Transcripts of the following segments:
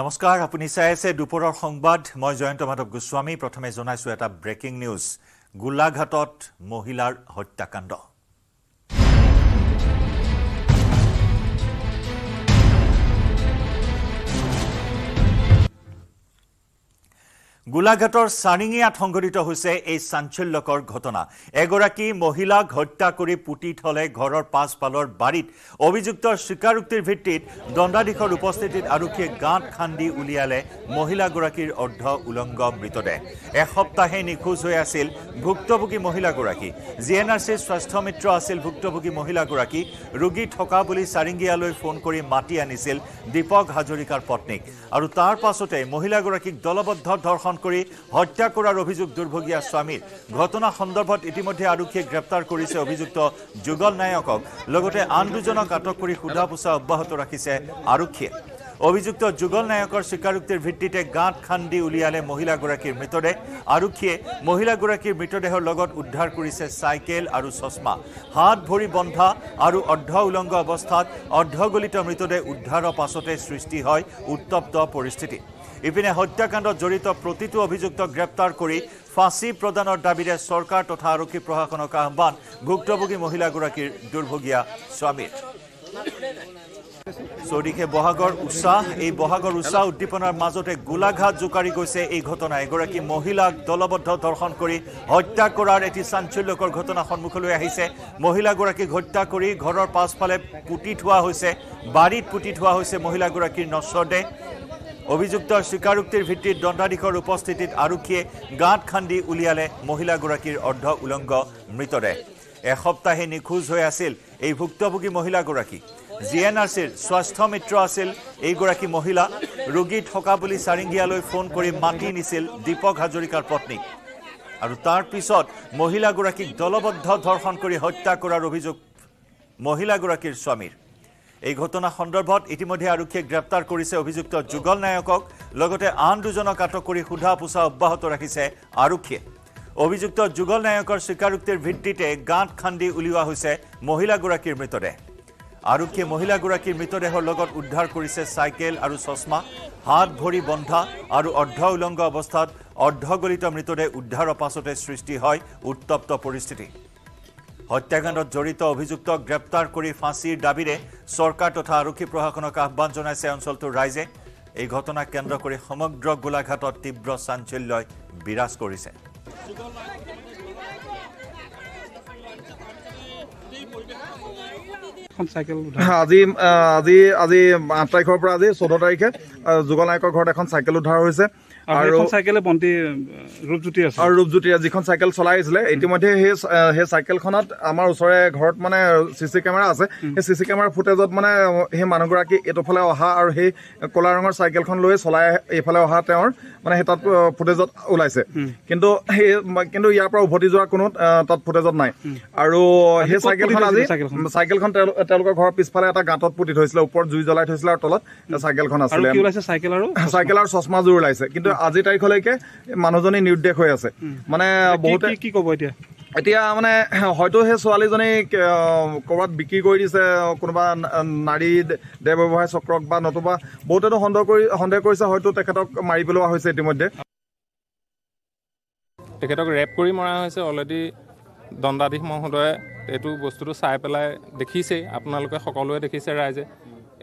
নমস্কাৰ আপুনি চাই আছে দুপৰৰ সংবাদ মই জয়ন্ত মাধৱ গোস্বামী প্ৰথমে জনাইছোঁ এটা ব্ৰেকিং নিউজ গোলাঘাটত মহিলাৰ হত্যাকাণ্ড গোলাঘাটৰ চাৰিঙিয়াত সংঘটিত হৈছে এই চাঞ্চল্যকৰ ঘটনা এগৰাকী মহিলাক হত্যা কৰি পুতি থলে ঘৰৰ পাছফালৰ বাৰীত অভিযুক্তৰ স্বীকাৰোক্তিৰ ভিত্তিত দণ্ডাধীশৰ উপস্থিতিত আৰক্ষীয়ে গাঁত খান্দি উলিয়ালে মহিলাগৰাকীৰ অৰ্ধ উলংগ মৃতদেহ এসপ্তাহে নিখোজ হৈ আছিল ভুক্তভোগী মহিলাগৰাকী জি এন আৰ চিৰ স্বাস্থ্যমিত্ৰ আছিল ভুক্তভোগী মহিলাগৰাকী ৰোগী থকা বুলি চাৰিঙীয়ালৈ ফোন কৰি মাতি আনিছিল দীপক হাজৰিকাৰ পত্নীক আৰু তাৰ পাছতে মহিলাগৰাকীক দলবদ্ধ ধৰ্ষণ কৰি হত্যা কৰাৰ অভিযোগ দুৰ্ভগীয়া স্বামীৰ ঘটনা সন্দৰ্ভত ইতিমধ্যে আৰক্ষীয়ে গ্ৰেপ্তাৰ কৰিছে অভিযুক্ত যুগল নায়কক লগতে আন দুজনক আটক কৰি সোধা পোছা অব্যাহত ৰাখিছে আৰক্ষীয়ে অভিযুক্ত যুগল নায়কৰ স্বীকাৰোক্তিৰ ভিত্তিতে গাঁত খান্দি উলিয়ালে মহিলাগৰাকীৰ মৃতদেহ আৰক্ষীয়ে মহিলাগৰাকীৰ মৃতদেহৰ লগত উদ্ধাৰ কৰিছে চাইকেল আৰু চশমা হাত ভৰি বন্ধা আৰু অৰ্ধ উলংগ অৱস্থাত অৰ্ধগলিত মৃতদেহ উদ্ধাৰৰ পাছতে সৃষ্টি হয় উত্তপ্ত পৰিস্থিতি ইপিনে হত্যাকাণ্ডত জড়িত প্ৰতিটো অভিযুক্ত গ্ৰেপ্তাৰ কৰি ফাঁচী প্ৰদানৰ দাবীৰে চৰকাৰ তথা আৰক্ষী প্ৰশাসনক আহ্বান ভুক্তভোগী মহিলাগৰাকীৰ দুৰ্ভগীয়া স্বামীৰ চৌদিশে বহাগৰ উৎসাহ এই বহাগৰ উৎসাহ উদ্দীপনাৰ মাজতে গোলাঘাট জোকাৰি গৈছে এই ঘটনা এগৰাকী মহিলাক দলবদ্ধ ধৰ্ষণ কৰি হত্যা কৰাৰ এটি চাঞ্চল্যকৰ ঘটনা সন্মুখলৈ আহিছে মহিলাগৰাকীক হত্যা কৰি ঘৰৰ পাছফালে পুতি থোৱা হৈছে বাৰীত পুতি থোৱা হৈছে মহিলাগৰাকীৰ নশ্বৰ দেহ অভিযুক্ত স্বীকাৰোক্তিৰ ভিত্তিত দণ্ডাধীশৰ উপস্থিতিত আৰক্ষীয়ে গাঁত খান্দি উলিয়ালে মহিলাগৰাকীৰ অৰ্ধ উলংগ মৃতদেহ এসপ্তাহে নিখোজ হৈ আছিল এই ভুক্তভোগী মহিলাগৰাকী জি এন আৰ চিৰ স্বাস্থ্য মিত্ৰ আছিল এইগৰাকী মহিলা ৰোগী থকা বুলি চাৰিঙীয়ালৈ ফোন কৰি মাতি নিছিল দীপক হাজৰিকাৰ পত্নীক আৰু তাৰ পিছত মহিলাগৰাকীক দলবদ্ধ ধৰ্ষণ কৰি হত্যা কৰাৰ অভিযোগ মহিলাগৰাকীৰ স্বামীৰ এই ঘটনা সন্দৰ্ভত ইতিমধ্যে আৰক্ষীয়ে গ্ৰেপ্তাৰ কৰিছে অভিযুক্ত যুগল নায়কক লগতে আন দুজনক আটক কৰি সোধা পোছা অব্যাহত ৰাখিছে আৰক্ষীয়ে অভিযুক্ত যুগল নায়কৰ স্বীকাৰোক্তিৰ ভিত্তিতে গাঁত খান্দি উলিওৱা হৈছে মহিলাগৰাকীৰ মৃতদেহ আৰক্ষীয়ে মহিলাগৰাকীৰ মৃতদেহৰ লগত উদ্ধাৰ কৰিছে চাইকেল আৰু চশমা হাত ভৰি বন্ধা আৰু অৰ্ধ উলংগ অৱস্থাত অৰ্ধগলিত মৃতদেহ উদ্ধাৰৰ পাছতে সৃষ্টি হয় উত্তপ্ত পৰিস্থিতি হত্যাকাণ্ডত জড়িত অভিযুক্তক গ্ৰেপ্তাৰ কৰি ফাঁচীৰ দাবীৰে চৰকাৰ তথা আৰক্ষী প্ৰশাসনক আহ্বান জনাইছে অঞ্চলটোৰ ৰাইজে এই ঘটনাক কেন্দ্ৰ কৰি সমগ্ৰ গোলাঘাটত তীব্ৰ চাঞ্চল্যই বিৰাজ কৰিছে আজি আজি আজি আঠ তাৰিখেৰ আজি চৈধ্য তাৰিখে যুগল ঘৰত এখন চাইকেল উদ্ধাৰ হৈছে আৰু ৰূপজ্যোতি যিখন চাইকেল চলাই আহিছিলে ইতিমধ্যে সেই সেই চাইকেলখনত আমাৰ ওচৰে ঘৰত মানে চি চি কেমেৰা আছে সেই চি চি কেমেৰাৰ ফুটেজত মানে সেই মানুহগৰাকী এইটো ফালে অহা আৰু সেই ক'লা ৰঙৰ চাইকেলখন লৈ চলাই এইফালে অহা তেওঁৰ মানে সেই তাত ফুটেজত ওলাইছে কিন্তু সেই কিন্তু ইয়াৰ পৰা উভতি যোৱাৰ কোনো তাত ফুটেজত নাই আৰু সেই চাইকেলখন আজি চাইকেলখন তেওঁলোকৰ ঘৰৰ পিছফালে এটা গাঁতত পুতি থৈছিলে ওপৰত জুই জ্বলাই থৈছিলে আৰু তলত চাইকেলখন আছিলে চাইকেল আৰু চচমাযোৰ ওলাইছে কিন্তু আজিৰ তাৰিখলৈকে মানুহজনী নিৰুদ্দেশ হৈ আছে মানে বহুতে কি ক'ব এতিয়া এতিয়া মানে হয়তো সেই ছোৱালীজনীক ক'ৰবাত বিক্ৰী কৰি দিছে কোনোবা নাৰী দেহ ব্যৱসায় চক্ৰক বা নতুবা বহুতেতো সন্দেহ কৰি সন্দেহ কৰিছে হয়তো তেখেতক মাৰি পেলোৱা হৈছে ইতিমধ্যে তেখেতক ৰেপ কৰি মৰা হৈছে অলৰেডি দণ্ডাধীশ মহোদয়ে এইটো বস্তুটো চাই পেলাই দেখিছেই আপোনালোকে সকলোৱে দেখিছে ৰাইজে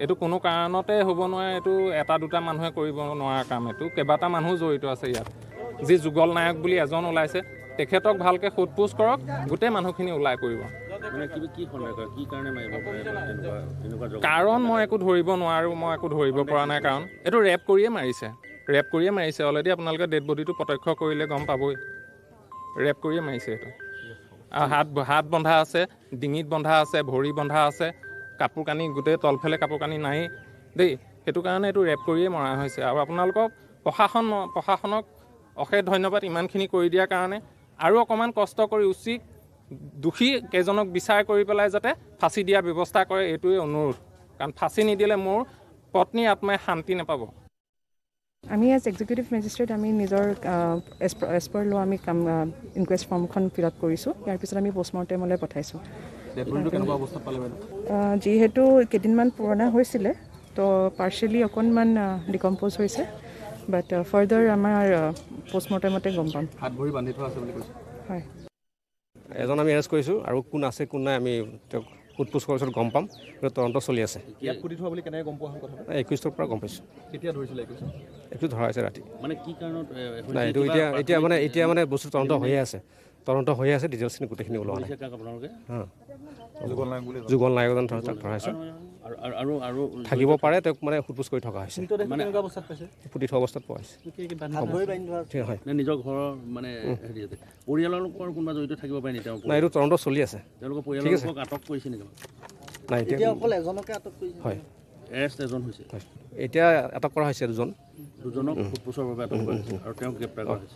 এইটো কোনো কাৰণতে হ'ব নোৱাৰে এইটো এটা দুটা মানুহে কৰিব নোৱাৰা কাম এইটো কেইবাটা মানুহ জড়িত আছে ইয়াত যি যুগল নায়ক বুলি এজন ওলাইছে তেখেতক ভালকৈ সোধ সোধপোচ কৰক গোটেই মানুহখিনি ওলাই কৰিব কাৰণ মই একো ধৰিব নোৱাৰোঁ মই একো ধৰিব পৰা নাই কাৰণ এইটো ৰেপ কৰিয়ে মাৰিছে ৰেপ কৰিয়ে মাৰিছে অলৰেডি আপোনালোকে ডেড বডিটো প্ৰত্যক্ষ কৰিলে গম পাবই ৰেপ কৰিয়ে মাৰিছে এইটো হাত হাত বন্ধা আছে ডিঙিত বন্ধা আছে ভৰি বন্ধা আছে কাপোৰ কানি গোটেই তলফালে কাপোৰ কানি নাই দেই সেইটো কাৰণে এইটো ৰেপ কৰিয়ে মৰা হৈছে আৰু আপোনালোকক প্ৰশাসন প্ৰশাসনক অশেষ ধন্যবাদ ইমানখিনি কৰি দিয়াৰ কাৰণে আৰু অকণমান কষ্ট কৰি উচিত দোষী কেইজনক বিচাৰ কৰি পেলাই যাতে ফাঁচি দিয়াৰ ব্যৱস্থা কৰে এইটোৱে অনুৰোধ কাৰণ ফাঁচি নিদিলে মোৰ পত্নীৰ আত্মাই শান্তি নাপাব আমি এজ এক্সিকিউটিভ মেজিষ্ট্ৰেট আমি নিজৰ এজ পাৰ ল' আমি কাম ইনকুৱেষ্ট ফৰ্মখন ফিল আপ কৰিছোঁ ইয়াৰ পিছত আমি পষ্টমৰ্টেমলৈ পঠাইছোঁ যিহেতু কেইদিনমান পুৰণা হৈছিলে তো পাৰ্চিয়েলি অকণমান ডিকম্প'জ হৈছে বাট ফাৰ্ডাৰ আমাৰ পষ্টমৰ্টেমতে গম পাম হাত ভৰি বান্ধি থোৱা আছে বুলি কৈছে হয় এজন আমি এৰেষ্ট কৰিছোঁ আৰু কোন আছে কোন নাই আমি তেওঁক সোধপোছ কৰাৰ পিছত গম পাম কিন্তু তদন্ত চলি আছে ইয়াত পুতি থোৱা বুলি কেনেকৈ গম পোৱা হ'ল কথা একৈছটোৰ পৰা গম পাইছোঁ কেতিয়া ধৰিছিলে একৈছ একৈছ ধৰা হৈছে ৰাতি মানে কি কাৰণত নাই এইটো এতিয়া এতিয়া মানে এতিয়া মানে বস্তু তদন্ত হৈয়ে আছে তদন্ত হৈ আছে ডিটেইলছখিনি গোটেইখিনি ওলোৱা নাই যুগল নায়কজন তাক ধৰা হৈছে থাকিব পাৰে তেওঁক মানে সোধপোছ কৰি থকা হৈছে ফুটি থকা অৱস্থাত পাইছে নাই এইটো তদন্ত চলি আছে এতিয়া আটক কৰা হৈছে দুজন দুজনক সোধপোছৰ বাবে আটক কৰা হৈছে আৰু তেওঁক গ্ৰেপ্তাৰ কৰা হৈছে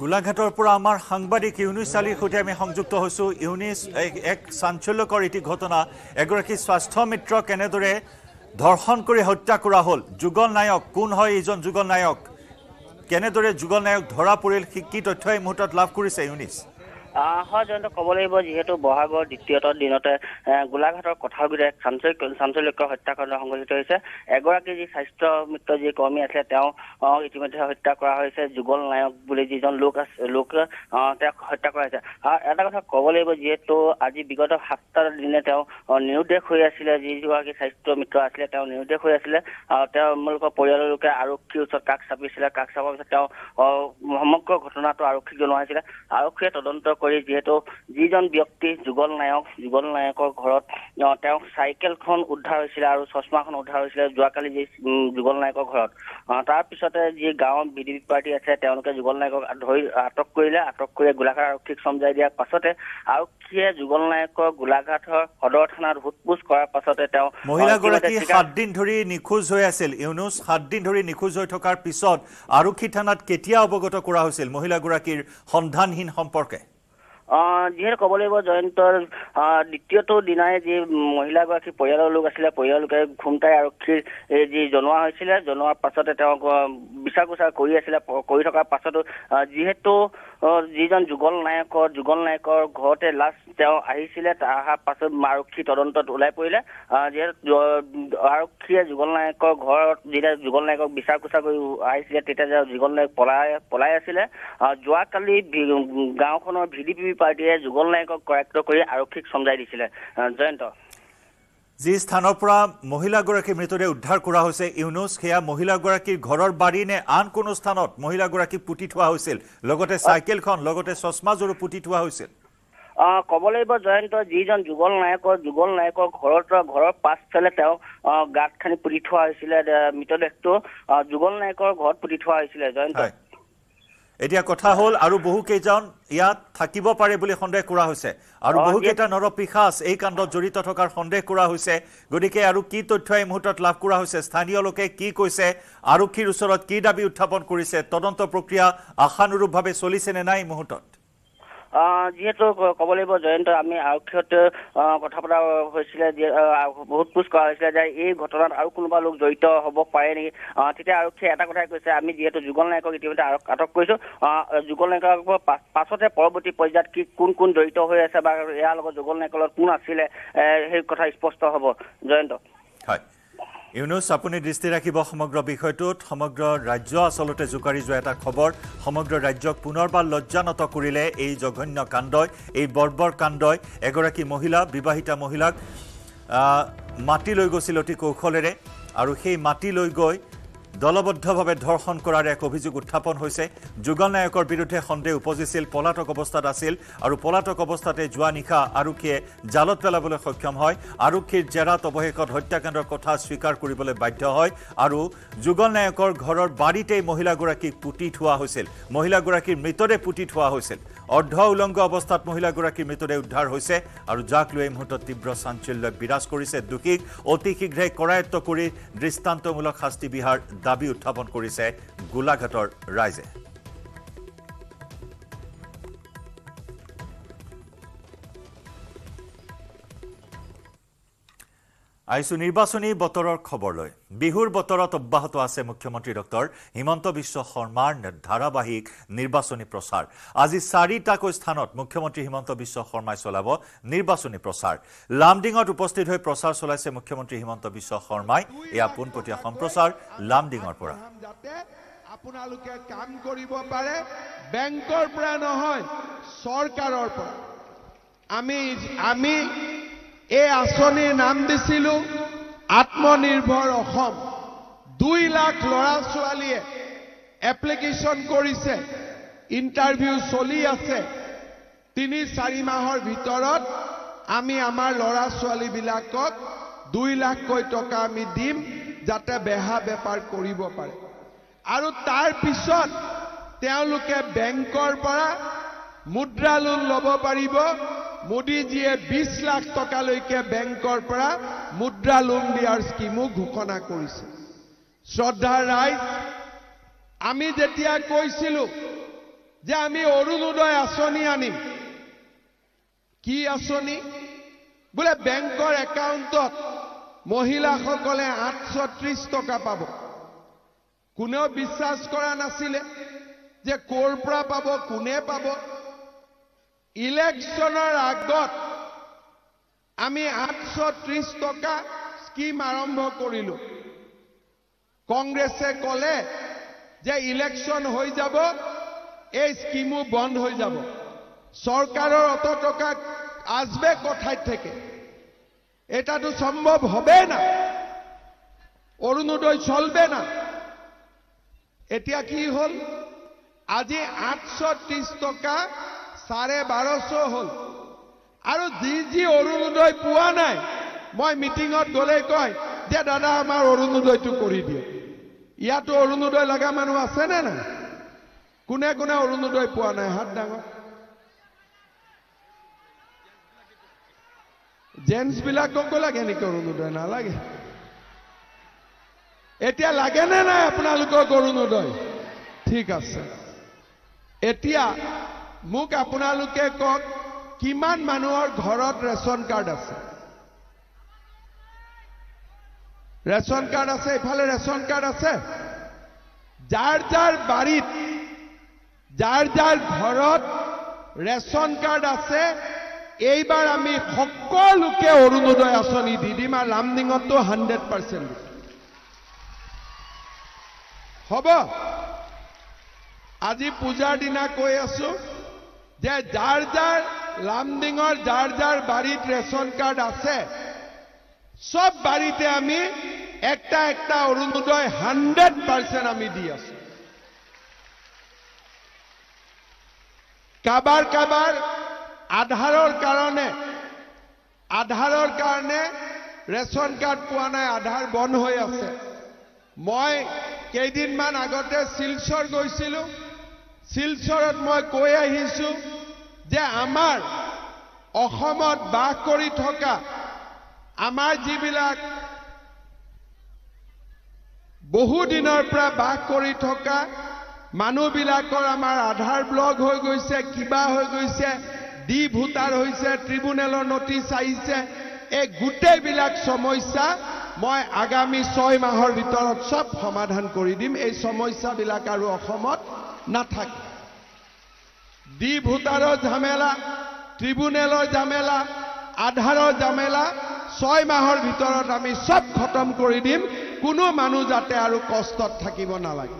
গোলাঘাটৰ পৰা আমাৰ সাংবাদিক ইউনিছ আলীৰ সৈতে আমি সংযুক্ত হৈছোঁ ইউনিছ এক চাঞ্চল্যকৰ এটি ঘটনা এগৰাকী স্বাস্থ্য মিত্ৰ কেনেদৰে ধৰ্ষণ কৰি হত্যা কৰা হ'ল যুগল নায়ক কোন হয় এইজন যুগল নায়ক কেনেদৰে যুগল নায়ক ধৰা পৰিল কি তথ্য এই মুহূৰ্তত লাভ কৰিছে ইউনিছ হয় জয়ন্ত ক'ব লাগিব যিহেতু বহাগৰ দ্বিতীয়ত দিনতে গোলাঘাটৰ কথাগুৰিৰে চাঞ্চল্য হত্যাকাণ্ড সংঘটিত হৈছে এগৰাকী যি স্বাস্থ্য মিত্ৰ যি কৰ্মী আছিলে তেওঁ ইতিমধ্যে হত্যা কৰা হৈছে যুগল নায়ক বুলি যিজন লোক আছে লোক তেওঁক হত্যা কৰা হৈছে এটা কথা ক'ব লাগিব যিহেতু আজি বিগত সাতটা দিনে তেওঁ নিৰুদ্দেশ হৈ আছিলে যিগৰাকী স্বাস্থ্য মিত্ৰ আছিলে তেওঁ নিৰুদ্দেশ হৈ আছিলে আৰু তেওঁলোকৰ পৰিয়ালৰ লোকে আৰক্ষীৰ ওচৰত কাষ চাপিছিলে কাষ চাপৰ পিছত তেওঁ সমগ্ৰ ঘটনাটো আৰক্ষীক জনোৱা হৈছিলে আৰক্ষীয়ে তদন্ত কৰি কৰি যিহেতু যিজন ব্যক্তি যুগল নায়ক যুগল নায়কৰ ঘৰত তেওঁক চাইকেলখন উদ্ধাৰ হৈছিলে আৰু চশমাখন উদ্ধাৰ হৈছিলে যোৱাকালি যি যুগল নায়কৰ ঘৰত তাৰপিছতে যি গাঁৱৰ বি ডি পি পাৰ্টি আছে তেওঁলোকে যুগল নায়কক ধৰি আটক কৰিলে আটক কৰি গোলাঘাট আৰক্ষীক চমজাই দিয়াৰ পাছতে আৰক্ষীয়ে যুগল নায়কৰ গোলাঘাটৰ সদৰ থানাত সোধপোছ কৰাৰ পাছতে তেওঁ মহিলাগৰাকী সাত ধৰি নিখোজ হৈ আছিল ইউনুচ সাতদিন ধৰি নিখোজ হৈ থকাৰ পিছত আৰক্ষী থানাত কেতিয়া অৱগত কৰা হৈছিল মহিলাগৰাকীৰ সন্ধানহীন সম্পৰ্কে যিহেতু ক'ব লাগিব জয়ন্তৰ দ্বিতীয়টো দিনাই যি মহিলাগৰাকী পৰিয়ালৰ লোক আছিলে পৰিয়ালৰ লোকে খুমটাই আৰক্ষীৰ যি জনোৱা হৈছিলে জনোৱাৰ পাছতে তেওঁক বিচাৰ খোচাৰ কৰি আছিলে কৰি থকাৰ পাছতো যিহেতু যিজন যুগল নায়কৰ যুগল নায়কৰ ঘৰতে লাষ্ট তেওঁ আহিছিলে তাৰ পাছত আৰক্ষী তদন্তত ওলাই পৰিলে যিহেতু আৰক্ষীয়ে যুগল নায়কৰ ঘৰত যেতিয়া যুগল নায়কক বিচাৰ কোচাৰ কৰি আহিছিলে তেতিয়া যুগল নায়ক পলাই পলাই আছিলে যোৱাকালি গাঁওখনৰ ভি ডি পি পি পাৰ্টীয়ে যুগল নায়কক কৰায়ত্ব কৰি আৰক্ষীক চমজাই দিছিলে জয়ন্ত যি স্থানৰ পৰা মহিলাগৰাকীৰ মৃতদেহ উদ্ধাৰ কৰা হৈছে ইউনুছ সেয়া মহিলাগৰাকীৰ ঘৰৰ বাৰী নে আন কোনো স্থানত মহিলাগৰাকী পুতি থোৱা হৈছিল লগতে চাইকেলখন লগতে চশমাযোৰো পুতি থোৱা হৈছিল ক'ব লাগিব জয়ন্ত যিজন যুগল নায়কৰ যুগল নায়কৰ ঘৰত ঘৰৰ পাছফালে তেওঁ গাঁত খান্দি পুতি থোৱা হৈছিলে মৃতদেহটো যুগল নায়কৰ ঘৰত পুতি থোৱা হৈছিলে জয়ন্ত এতিয়া কথা হ'ল আৰু বহুকেইজন ইয়াত থাকিব পাৰে বুলি সন্দেহ কৰা হৈছে আৰু বহুকেইটা নৰপিশাচ এই কাণ্ডত জড়িত থকাৰ সন্দেহ কৰা হৈছে গতিকে আৰু কি তথ্য এই মুহূৰ্তত লাভ কৰা হৈছে স্থানীয় লোকে কি কৈছে আৰক্ষীৰ ওচৰত কি দাবী উত্থাপন কৰিছে তদন্ত প্ৰক্ৰিয়া আশানুৰূপভাৱে চলিছেনে নাই এই মুহূৰ্তত যিহেতু ক'ব লাগিব জয়ন্ত আমি আৰক্ষীত কথা পতা হৈছিলে বহুত পোষ্ট কৰা হৈছিলে যে এই ঘটনাত আৰু কোনোবা লোক জড়িত হ'ব পাৰে নেকি তেতিয়া আৰক্ষীয়ে এটা কথাই কৈছে আমি যিহেতু যুগল নায়কক ইতিমধ্যে আটক কৰিছোঁ যুগল নায়কৰ পাছতে পৰৱৰ্তী পৰ্যায়ত কি কোন কোন জড়িত হৈ আছে বা ইয়াৰ লগত যুগল নায়কৰ লগত কোন আছিলে সেই কথা স্পষ্ট হ'ব জয়ন্ত হয় ইউনুছ আপুনি দৃষ্টি ৰাখিব সমগ্ৰ বিষয়টোত সমগ্ৰ ৰাজ্য আচলতে জোকাৰি যোৱা এটা খবৰ সমগ্ৰ ৰাজ্যক পুনৰবাৰ লজ্জানত কৰিলে এই জঘন্য কাণ্ডই এই বৰ্বৰ কাণ্ডই এগৰাকী মহিলা বিবাহিতা মহিলাক মাটি লৈ গৈছিল অতি কৌশলেৰে আৰু সেই মাটি লৈ গৈ দলবদ্ধভাৱে ধৰ্ষণ কৰাৰ এক অভিযোগ উত্থাপন হৈছে যুগল নায়কৰ বিৰুদ্ধে সন্দেহ উপজিছিল পলাতক অৱস্থাত আছিল আৰু পলাতক অৱস্থাতে যোৱা নিশা আৰক্ষীয়ে জালত পেলাবলৈ সক্ষম হয় আৰক্ষীৰ জেৰাত অৱশেষত হত্যাকাণ্ডৰ কথা স্বীকাৰ কৰিবলৈ বাধ্য হয় আৰু যুগল নায়কৰ ঘৰৰ বাৰীতেই মহিলাগৰাকীক পুতি থোৱা হৈছিল মহিলাগৰাকীৰ মৃতদেহ পুতি থোৱা হৈছিল অৰ্ধ উলংগ অৱস্থাত মহিলাগৰাকীৰ মৃতদেহ উদ্ধাৰ হৈছে আৰু যাক লৈ এই মুহূৰ্তত তীব্ৰ চাঞ্চল্যই বিৰাজ কৰিছে দোষীক অতি শীঘ্ৰে কৰায়ত্ব কৰি দৃষ্টান্তমূলক শাস্তি বিহাৰ দাবী উত্থাপন কৰিছে গোলাঘাটৰ ৰাইজে আহিছোঁ নিৰ্বাচনী বতৰৰ খবৰ লৈ বিহুৰ বতৰত অব্যাহত আছে মুখ্যমন্ত্ৰী ডক্টৰ হিমন্ত বিশ্ব শৰ্মাৰ ধাৰাবাহিক নিৰ্বাচনী প্ৰচাৰ আজি চাৰিটাকৈ স্থানত মুখ্যমন্ত্ৰী হিমন্ত বিশ্ব শৰ্মাই চলাব নিৰ্বাচনী প্ৰচাৰ লামডিঙত উপস্থিত হৈ প্ৰচাৰ চলাইছে মুখ্যমন্ত্ৰী হিমন্ত বিশ্ব শৰ্মাই এয়া পোনপটীয়া সম্প্ৰচাৰ লামডিঙৰ পৰা আপোনালোকে কাম কৰিব পাৰে বেংকৰ পৰা নহয় চৰকাৰৰ পৰা আমি আমি এই আঁচনিৰ নাম দিছিলো আত্মনিৰ্ভৰ অসম দুই লাখ ল'ৰা ছোৱালীয়ে এপ্লিকেশ্যন কৰিছে ইণ্টাৰভিউ চলি আছে তিনি চাৰি মাহৰ ভিতৰত আমি আমাৰ ল'ৰা ছোৱালীবিলাকক দুই লাখকৈ টকা আমি দিম যাতে বেহা বেপাৰ কৰিব পাৰে আৰু তাৰ পিছত তেওঁলোকে বেংকৰ পৰা মুদ্ৰা লোন ল'ব পাৰিব মোদীজিয়ে বিশ লাখ টকালৈকে বেংকৰ পৰা মুদ্ৰা লোন দিয়াৰ স্কিমো ঘোষণা কৰিছে শ্ৰদ্ধা ৰাইজ আমি যেতিয়া কৈছিলো যে আমি অৰুণোদয় আঁচনি আনিম কি আঁচনি বোলে বেংকৰ একাউণ্টত মহিলাসকলে আঠশ ত্ৰিশ টকা পাব কোনেও বিশ্বাস কৰা নাছিলে যে ক'ৰ পৰা পাব কোনে পাব ইলেকশ্যনৰ আগত আমি আঠশ ত্ৰিছ টকা স্কিম আৰম্ভ কৰিলোঁ কংগ্ৰেছে ক'লে যে ইলেকশ্যন হৈ যাব এই স্কিমো বন্ধ হৈ যাব চৰকাৰৰ অত টকা আসবে কোথায় থেকে এটা তো সম্ভব হবে না অরুণোদয় চলবে না এতিয়া কি হল আজি আটশো ত্রিশ টাকা চাৰে বাৰশ হল আৰু যি যি অৰুণোদয় পোৱা নাই মই মিটিঙত গ'লে কয় যে দাদা আমাৰ অৰুণোদয়টো কৰি দিয়ে ইয়াতো অৰুণোদয় লগা মানুহ আছেনে নাই কোনে কোনে অৰুণোদয় পোৱা নাই হাত ডাঙৰ জেন্টছবিলাকক লাগে নেকি অৰুণোদয় নালাগে এতিয়া লাগেনে নাই আপোনালোকক অৰুণোদয় ঠিক আছে এতিয়া মোক আপোনালোকে কওক কিমান মানুহৰ ঘৰত ৰেচন কাৰ্ড আছে ৰেচন কাৰ্ড আছে ইফালে ৰেচন কাৰ্ড আছে যাৰ যাৰ বাৰীত যাৰ যাৰ ঘৰত ৰেচন কাৰ্ড আছে এইবাৰ আমি সকলোকে অৰুণোদয় আঁচনি দি দিম আৰু লামডিঙতো হাণ্ড্ৰেড পাৰ্চেণ্ট হ'ব আজি পূজাৰ দিনা কৈ আছো যে যাৰ যাৰ লামডিঙৰ যাৰ যাৰ বাৰীত ৰেচন কাৰ্ড আছে সব বাৰীতে আমি একটা একটা অৰুণোদয় হাণ্ড্ৰেড পাৰ্চেণ্ট আমি দি আছো কাবাৰ কাবাৰ আধাৰৰ কাৰণে আধাৰৰ কাৰণে ৰেচন কাৰ্ড পোৱা নাই আধাৰ বন্ধ হৈ আছে মই কেইদিনমান আগতে শিলচৰ গৈছিলোঁ শিলচৰত মই কৈ আহিছো যে আমাৰ অসমত বাস কৰি থকা আমাৰ যিবিলাক বহুদিনৰ পৰা বাস কৰি থকা মানুহবিলাকৰ আমাৰ আধাৰ ব্লক হৈ গৈছে কিবা হৈ গৈছে ডি ভোটাৰ হৈছে ট্ৰিবিউনেলৰ নটিছ আহিছে এই গোটেইবিলাক সমস্যা মই আগামী ছয় মাহৰ ভিতৰত চব সমাধান কৰি দিম এই সমস্যাবিলাক আৰু অসমত নাথাকে ডি ভোটাৰৰ ঝামেলা ট্ৰিবিউনেলৰ ঝামেলা আধাৰৰ ঝামেলা ছয় মাহৰ ভিতৰত আমি চব খতম কৰি দিম কোনো মানুহ যাতে আৰু কষ্টত থাকিব নালাগে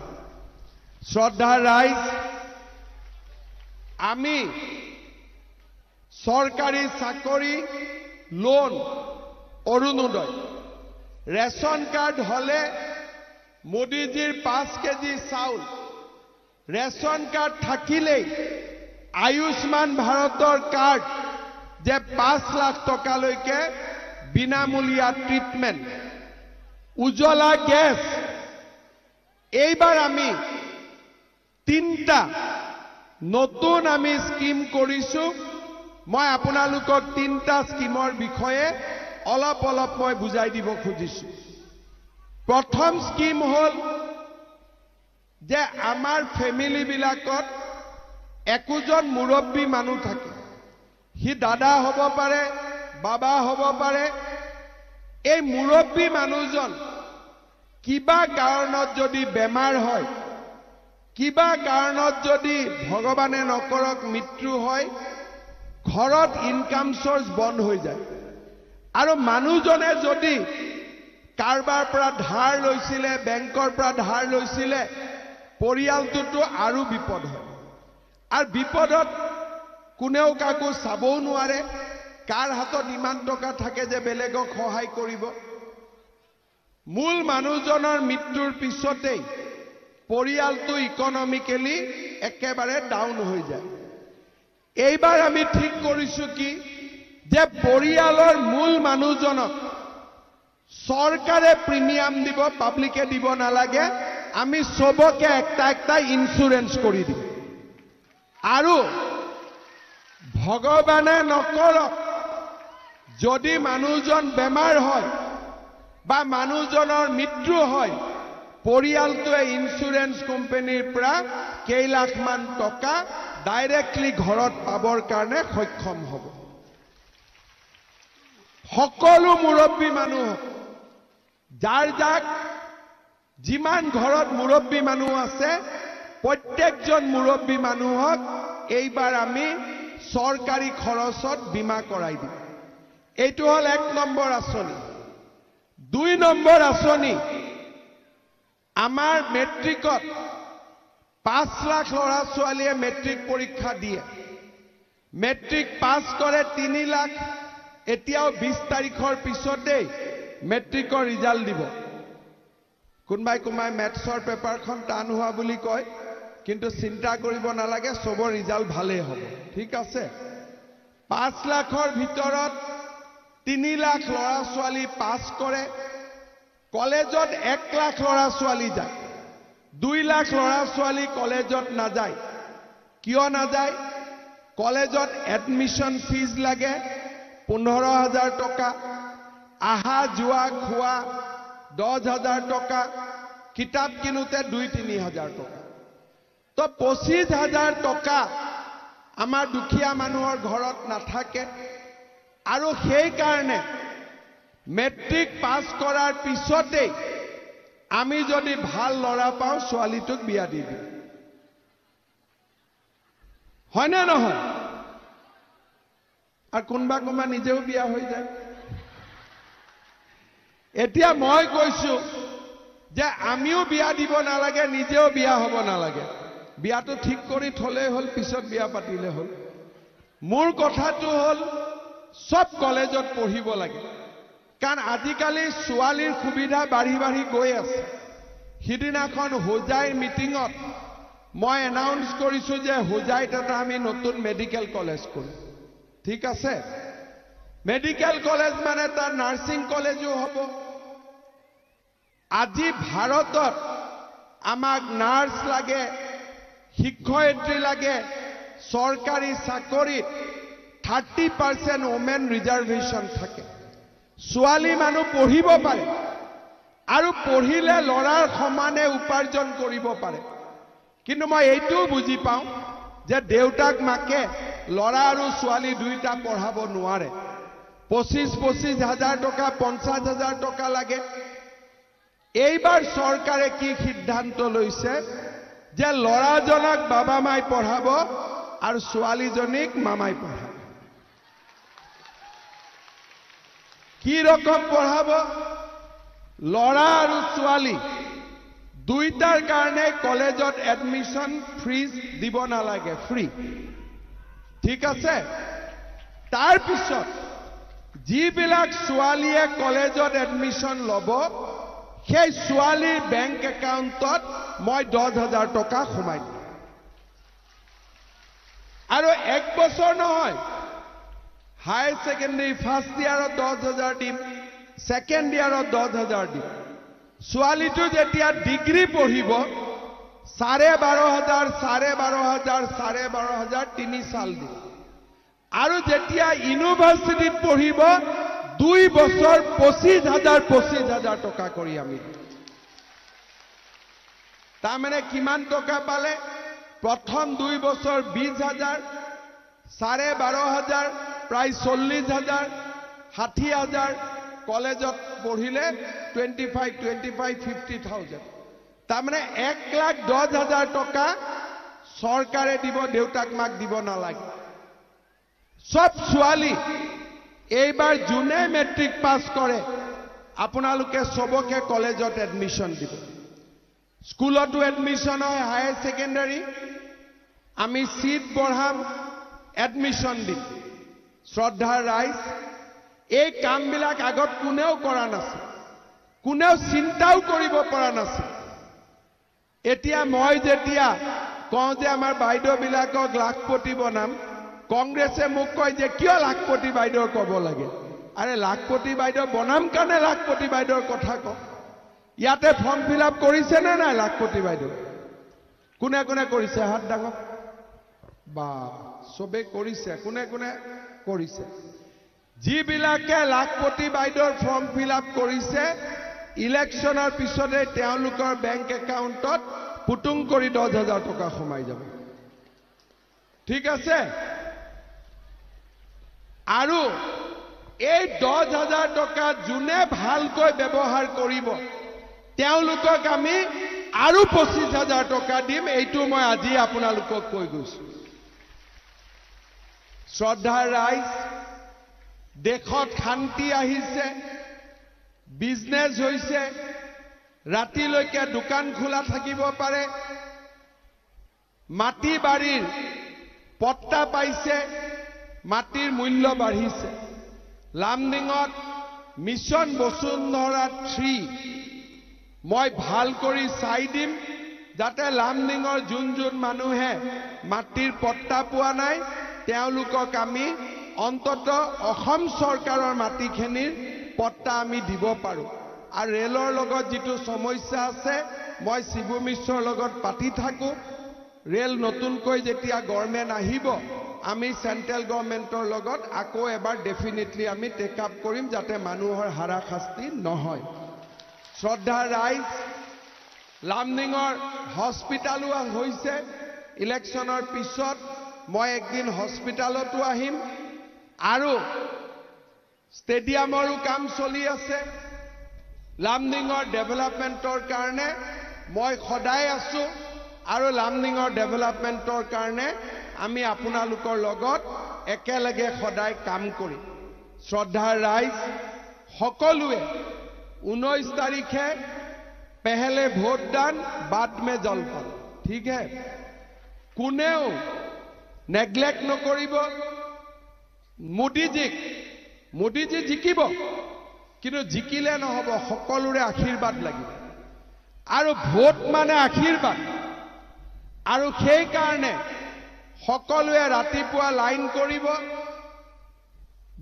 শ্ৰদ্ধা ৰাইজ আমি চৰকাৰী চাকৰি লোন অৰুণোদয় ৰেচন কাৰ্ড হ'লে মোদীজীৰ পাঁচ কেজি চাউল ৰেচন কাৰ্ড থাকিলেই আয়ুষ্মান ভাৰতৰ কাৰ্ড যে পাঁচ লাখ টকালৈকে বিনামূলীয়া ট্ৰিটমেণ্ট উজ্বলা গেছ এইবাৰ আমি তিনিটা নতুন আমি স্কিম কৰিছো মই আপোনালোকক তিনিটা স্কিমৰ বিষয়ে অলপ অলপ মই বুজাই দিব খুজিছো প্ৰথম স্কিম হ'ল যে আমাৰ ফেমিলিবিলাকত একোজন মুৰব্বী মানুহ থাকে সি দাদা হ'ব পাৰে বাবা হ'ব পাৰে এই মুৰব্বী মানুহজন কিবা কাৰণত যদি বেমাৰ হয় কিবা কাৰণত যদি ভগৱানে নকৰক মৃত্যু হয় ঘৰত ইনকাম চ'ৰ্চ বন্ধ হৈ যায় আৰু মানুহজনে যদি কাৰোবাৰ পৰা ধাৰ লৈছিলে বেংকৰ পৰা ধাৰ লৈছিলে পৰিয়ালটোতো আৰু বিপদ হয় আৰু বিপদত কোনেও কাকো চাবও নোৱাৰে কাৰ হাতত ইমান টকা থাকে যে বেলেগক সহায় কৰিব মূল মানুহজনৰ মৃত্যুৰ পিছতেই পৰিয়ালটো ইকনমিকেলি একেবাৰে ডাউন হৈ যায় এইবাৰ আমি ঠিক কৰিছো কি যে পৰিয়ালৰ মূল মানুহজনক চৰকাৰে প্ৰিমিয়াম দিব পাব্লিকে দিব নালাগে আমি সবকে একটা একটা ইন্স্যুরেন্স করে দিই আর ভগবানে নকল যদি মানুষজন বেমার হয় বা মানুষজনের মৃত্যু হয় পরিয়ালটে ইন্স্যুরেন্স কোম্পানিরপরা কেই লাখমান টাকা ডাইরেক্টলি ঘর পাবর কারণে সক্ষম হব সকল মুরব্বী মানুষ যার যাক যিমান ঘৰত মুৰব্বী মানুহ আছে প্ৰত্যেকজন মুৰব্বী মানুহক এইবাৰ আমি চৰকাৰী খৰচত বীমা কৰাই দিম এইটো হ'ল এক নম্বৰ আঁচনি দুই নম্বৰ আঁচনি আমাৰ মেট্ৰিকত পাঁচ লাখ ল'ৰা ছোৱালীয়ে মেট্ৰিক পৰীক্ষা দিয়ে মেট্ৰিক পাছ কৰে তিনি লাখ এতিয়াও বিছ তাৰিখৰ পিছতেই মেট্ৰিকৰ ৰিজাল্ট দিব কোনোবাই কোনোবাই মেথছৰ পেপাৰখন টান হোৱা বুলি কয় কিন্তু চিন্তা কৰিব নালাগে চবৰ ৰিজাল্ট ভালেই হ'ব ঠিক আছে পাঁচ লাখৰ ভিতৰত তিনি লাখ ল'ৰা ছোৱালী পাছ কৰে কলেজত এক লাখ ল'ৰা ছোৱালী যায় দুই লাখ ল'ৰা ছোৱালী কলেজত নাযায় কিয় নাযায় কলেজত এডমিশ্যন ফিজ লাগে পোন্ধৰ হাজাৰ টকা অহা যোৱা খোৱা দহ হাজাৰ টকা কিতাপ কিনোতে দুই তিনি হাজাৰ টকা তো পঁচিছ হাজাৰ টকা আমাৰ দুখীয়া মানুহৰ ঘৰত নাথাকে আৰু সেইকাৰণে মেট্ৰিক পাছ কৰাৰ পিছতেই আমি যদি ভাল ল'ৰা পাওঁ ছোৱালীটোক বিয়া দি দিওঁ হয়নে নহয় আৰু কোনোবা কোনোবা নিজেও বিয়া হৈ যায় এতিয়া মই কৈছো যে আমিও বিয়া দিব নালাগে নিজেও বিয়া হ'ব নালাগে বিয়াটো ঠিক কৰি থলেই হ'ল পিছত বিয়া পাতিলে হ'ল মোৰ কথাটো হ'ল চব কলেজত পঢ়িব লাগে কাৰণ আজিকালি ছোৱালীৰ সুবিধা বাঢ়ি বাঢ়ি গৈ আছে সিদিনাখন হোজাইৰ মিটিঙত মই এনাউন্স কৰিছোঁ যে হোজাইত এটা আমি নতুন মেডিকেল কলেজ কৰোঁ ঠিক আছে মেডিকেল কলেজ মানে তাৰ নাৰ্ছিং কলেজো হ'ব আজি ভাৰতত আমাক নাৰ্ছ লাগে শিক্ষয়িত্ৰী লাগে চৰকাৰী চাকৰিত থাৰ্টি পাৰ্চেণ্ট ওমেন ৰিজাৰ্ভেশ্যন থাকে ছোৱালী মানুহ পঢ়িব পাৰে আৰু পঢ়িলে ল'ৰাৰ সমানে উপাৰ্জন কৰিব পাৰে কিন্তু মই এইটোও বুজি পাওঁ যে দেউতাক মাকে ল'ৰা আৰু ছোৱালী দুয়োটা পঢ়াব নোৱাৰে পঁচিছ পঁচিছ হাজাৰ টকা পঞ্চাছ হাজাৰ টকা লাগে এইবাৰ চৰকাৰে কি সিদ্ধান্ত লৈছে যে ল'ৰাজনক বাবা মাই পঢ়াব আৰু ছোৱালীজনীক মামাই পঢ়াব কি ৰকম পঢ়াব ল'ৰা আৰু ছোৱালী দুইটাৰ কাৰণে কলেজত এডমিশ্যন ফ্ৰীজ দিব নালাগে ফ্ৰী ঠিক আছে তাৰপিছত যিবিলাক ছোৱালীয়ে কলেজত এডমিশ্যন ল'ব সেই ছোৱালীৰ বেংক একাউণ্টত মই দহ হাজাৰ টকা সোমাই দিলোঁ আৰু এক বছৰ নহয় হাই ছেকেণ্ডেৰী ফাৰ্ষ্ট ইয়াৰত দহ হাজাৰ দিম ছেকেণ্ড ইয়াৰত দহ হাজাৰ দিম ছোৱালীটো যেতিয়া ডিগ্ৰী পঢ়িব চাৰে বাৰ হাজাৰ চাৰে বাৰ হাজাৰ চাৰে বাৰ হাজাৰ তিনি চাল দিম আৰু যেতিয়া ইউনিভাৰ্চিটিত পঢ়িব দুই বছৰ পঁচিছ হাজাৰ পঁচিছ হাজাৰ টকা কৰি আমি তাৰমানে কিমান টকা পালে প্ৰথম দুই বছৰ বিশ হাজাৰ চাৰে বাৰ হাজাৰ প্ৰায় চল্লিছ হাজাৰ ষাঠি হাজাৰ কলেজত পঢ়িলে twenty five twenty five fifty thousand তাৰমানে এক লাখ দহ হাজাৰ টকা চৰকাৰে দিব দেউতাক মাক দিব নালাগে চব ছোৱালী এইবাৰ যোনে মেট্ৰিক পাছ কৰে আপোনালোকে চবকে কলেজত এডমিশ্যন দিব স্কুলতো এডমিশ্যন হয় হায়াৰ ছেকেণ্ডাৰী আমি ছিট বঢ়াম এডমিশ্যন দিম শ্ৰদ্ধাৰ ৰাইজ এই কামবিলাক আগত কোনেও কৰা নাছিল কোনেও চিন্তাও কৰিব পৰা নাছিল এতিয়া মই যেতিয়া কওঁ যে আমাৰ বাইদেউবিলাকক লাখপতি বনাম কংগ্ৰেছে মোক কয় যে কিয় লাখপতি বাইদেউ ক'ব লাগে আৰে লাখপতি বাইদেউ বনাম কাৰণে লাখপতি বাইদেউৰ কথা কওক ইয়াতে ফৰ্ম ফিল আপ কৰিছেনে নাই লাখপতি বাইদেউ কোনে কোনে কৰিছে হাত ডাঙৰ বা চবেই কৰিছে কোনে কোনে কৰিছে যিবিলাকে লাখপতি বাইদেউৰ ফৰ্ম ফিল আপ কৰিছে ইলেকশ্যনৰ পিছতে তেওঁলোকৰ বেংক একাউণ্টত পুতুং কৰি দহ হাজাৰ টকা সোমাই যাব ঠিক আছে আৰু এই দহ হাজাৰ টকা যোনে ভালকৈ ব্যৱহাৰ কৰিব তেওঁলোকক আমি আৰু পঁচিছ হাজাৰ টকা দিম এইটো মই আজি আপোনালোকক কৈ গৈছো শ্ৰদ্ধা ৰাইজ দেশত শান্তি আহিছে বিজনেছ হৈছে ৰাতিলৈকে দোকান খোলা থাকিব পাৰে মাটি বাৰীৰ পট্টা পাইছে মাটিৰ মূল্য বাঢ়িছে লামডিঙত মিছন বসুন্ধৰা থ্ৰী মই ভাল কৰি চাই দিম যাতে লামডিঙৰ যোন যোন মানুহে মাটিৰ পট্টা পোৱা নাই তেওঁলোকক আমি অন্ততঃ অসম চৰকাৰৰ মাটিখিনিৰ পট্টা আমি দিব পাৰোঁ আৰু ৰেলৰ লগত যিটো সমস্যা আছে মই শিৱ মিশ্ৰৰ লগত পাতি থাকোঁ ৰেল নতুনকৈ যেতিয়া গৰমেণ্ট আহিব আমি চেণ্ট্ৰেল গভমেণ্টৰ লগত আকৌ এবাৰ ডেফিনেটলি আমি টেক আপ কৰম যাতে মানুহৰ হাৰাশাস্তি নহয় শ্ৰদ্ধা ৰাইজ লামডিঙৰ হস্পিটেলো হৈছে ইলেকশ্যনৰ পিছত মই একদিন হস্পিটেলতো আহিম আৰু ষ্টেডিয়ামৰো কাম চলি আছে লামডিঙৰ ডেভেলপমেণ্টৰ কাৰণে মই সদায় আছো আৰু লামডিঙৰ ডেভেলপমেণ্টৰ কাৰণে আমি আপোনালোকৰ লগত একেলগে সদায় কাম কৰিম শ্ৰদ্ধা ৰাইজ সকলোৱে ঊনৈছ তাৰিখে পেহেলে ভোটদান বাট মে জলপান ঠিকহে কোনেও নেগলেক্ট নকৰিব মোদীজীক মোদীজী জিকিব কিন্তু জিকিলে নহ'ব সকলোৰে আশীৰ্বাদ লাগিব আৰু ভোট মানে আশীৰ্বাদ আৰু সেইকাৰণে সকলোৱে ৰাতিপুৱা লাইন কৰিব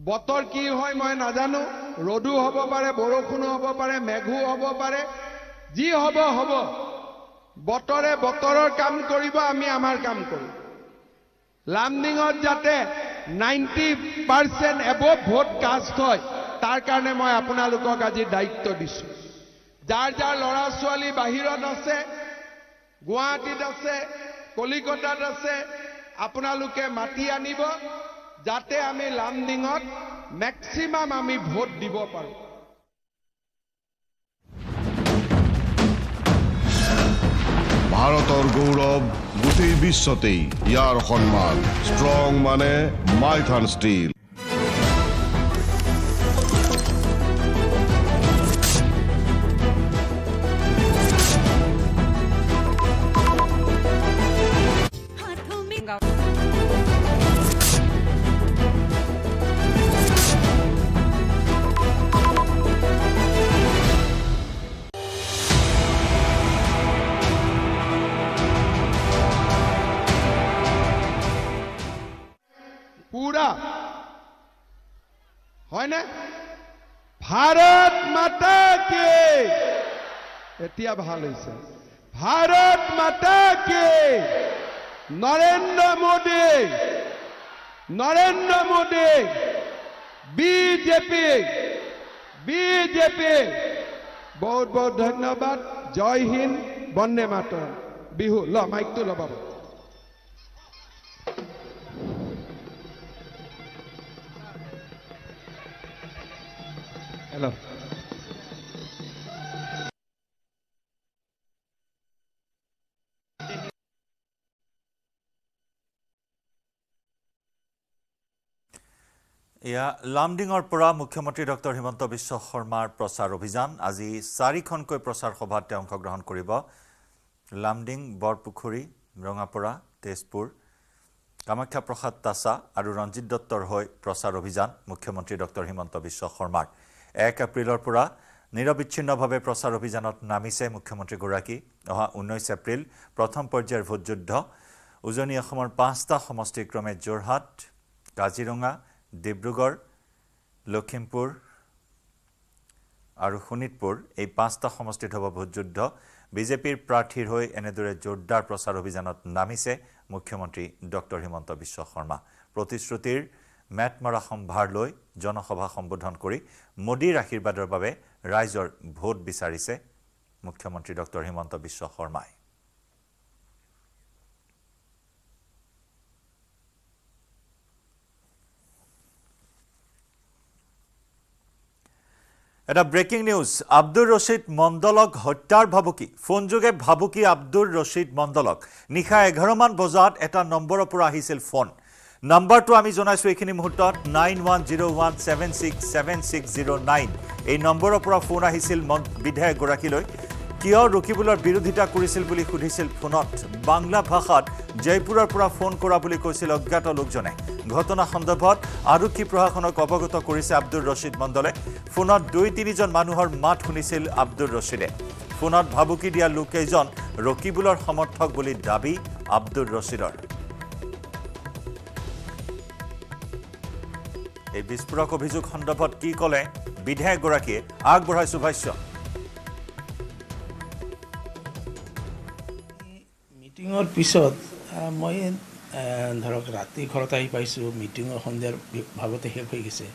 বতৰ কি হয় মই নাজানো ৰ'দো হ'ব পাৰে বৰষুণো হ'ব পাৰে মেঘো হ'ব পাৰে যি হ'ব হ'ব বতৰে বতৰৰ কাম কৰিব আমি আমাৰ কাম কৰিম লামডিঙত যাতে ninety percent above vote cast হয় তাৰ কাৰণে মই আপোনালোকক আজি দায়িত্ব দিছোঁ যাৰ যাৰ ল'ৰা ছোৱালী বাহিৰত আছে গুৱাহাটীত আছে কলিকতাত আছে আপোনালোকে মাতি আনিব যাতে আমি লামডিঙত মেক্সিমাম আমি ভোট দিব পাৰোঁ ভাৰতৰ গৌৰৱ গোটেই বিশ্বতেই ইয়াৰ সন্মান ষ্ট্ৰং মানে মাইথান ষ্টিল এতিয়া ভাল হয়েছে ভারত মাতা কে নরেন্দ্র মোদী নরেন্দ্র মোদী বিজেপি বিজেপি বহুত বহুত ধন্যবাদ জয় হিন্দ বন্দে মাত বিহু ল মাইকটো ল বাবা Hello. এয়া লামডিঙৰ পৰা মুখ্যমন্ত্ৰী ডক্টৰ হিমন্ত বিশ্ব শৰ্মাৰ প্ৰচাৰ অভিযান আজি চাৰিখনকৈ প্ৰচাৰ সভাত তেওঁ অংশগ্ৰহণ কৰিব লামডিং বৰপুখুৰী ৰঙাপৰা তেজপুৰ কামাখ্যা প্ৰসাদ তাছা আৰু ৰঞ্জিত দত্তৰ হৈ প্ৰচাৰ অভিযান মুখ্যমন্ত্ৰী ডক্টৰ হিমন্ত বিশ্ব শৰ্মাৰ এক এপ্ৰিলৰ পৰা নিৰৱিচ্ছিন্নভাৱে প্ৰচাৰ অভিযানত নামিছে মুখ্যমন্ত্ৰীগৰাকী অহা ঊনৈছ এপ্ৰিল প্ৰথম পৰ্যায়ৰ ভোটযুদ্ধ উজনি অসমৰ পাঁচটা সমষ্টিক্ৰমে যোৰহাট কাজিৰঙা ডিব্ৰুগড় লখিমপুৰ আৰু শোণিতপুৰ এই পাঁচটা সমষ্টিত হ'ব ভোটযুদ্ধ বিজেপিৰ প্ৰাৰ্থীৰ হৈ এনেদৰে জোৰদাৰ প্ৰচাৰ অভিযানত নামিছে মুখ্যমন্ত্ৰী ডঃ হিমন্ত বিশ্ব শৰ্মা প্ৰতিশ্ৰুতিৰ মেটমৰা সম্ভাৰ লৈ জনসভা সম্বোধন কৰি মোদীৰ আশীৰ্বাদৰ বাবে ৰাইজৰ ভোট বিচাৰিছে মুখ্যমন্ত্ৰী ডঃ হিমন্ত বিশ্ব শৰ্মাই এটা ব্ৰেকিং নিউজ আব্দুল ৰশিদ মণ্ডলক হত্যাৰ ভাবুকি ফোনযোগে ভাবুকি আব্দুল ৰশিদ মণ্ডলক নিশা এঘাৰমান বজাত এটা নম্বৰৰ পৰা আহিছিল ফোন নম্বৰটো আমি জনাইছোঁ এইখিনি মুহূৰ্তত nine one zero' one seven six seven six zero' nine এই নম্বৰৰ পৰা ফোন আহিছিল বিধায়কগৰাকীলৈ কিয় ৰখিবলৈ বিৰোধিতা কৰিছিল বুলি সুধিছিল ফোনত বাংলা ভাষাত জয়পুৰৰ পৰা ফোন কৰা বুলি কৈছিল অজ্ঞাত লোকজনে ঘটনা সন্দৰ্ভত আৰক্ষী প্ৰশাসনক অৱগত কৰিছে আব্দুল ৰচিদ মণ্ডলে ফোনত দুই তিনিজন মানুহৰ মাত শুনিছিল আব্দুল ৰচিদে ফোনত ভাবুকি দিয়া লোককেইজন ৰকিবুলৰ সমৰ্থক বুলি দাবী আব্দুল ৰচিদৰ এই বিস্ফোৰক অভিযোগ সন্দৰ্ভত কি ক'লে বিধায়কগৰাকীয়ে আগবঢ়াইছো ভাষ্য মিটিঙৰ পিছত মই ধৰক ৰাতি ঘৰত আহি পাইছোঁ মিটিঙৰ সন্ধিয়াৰ ভাগতে শেষ হৈ গৈছে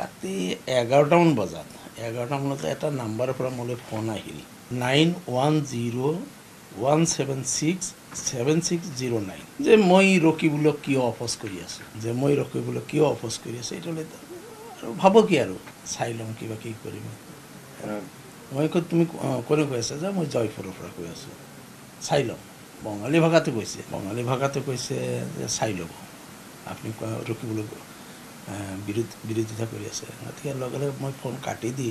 ৰাতি এঘাৰটামান বজাত এঘাৰটামানতে এটা নাম্বাৰৰ পৰা মোলৈ ফোন আহিল nine one zero' one seven six seven six zero' nine যে মই ৰখিবলৈ কিয় অফচ কৰি আছোঁ যে মই ৰখিবলৈ কিয় অফচ কৰি আছোঁ এইটো আৰু ভাব কি আৰু চাই ল'ম কিবা কি কৰিম মই কৈ তুমি কোনে কৈ আছা যে মই জয়পুৰৰ পৰা কৈ আছোঁ চাই ল'ম বঙালী ভাষাটো কৈছে বঙালী ভাষাটো কৈছে যে চাই ল'ব আপুনি ৰখিবলৈ বিৰোধ বিৰোধিতা কৰি আছে গতিকে লগে লগে মই ফোন কাটি দি